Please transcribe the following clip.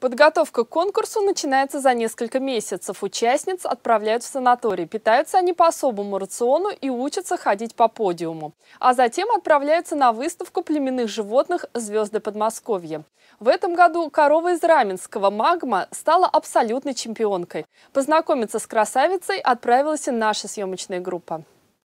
Подготовка к конкурсу начинается за несколько месяцев. Участниц отправляют в санаторий. Питаются они по особому рациону и учатся ходить по подиуму. А затем отправляются на выставку племенных животных «Звезды Подмосковья». В этом году корова из Раменского «Магма» стала абсолютной чемпионкой. Познакомиться с красавицей отправилась и наша съемочная группа.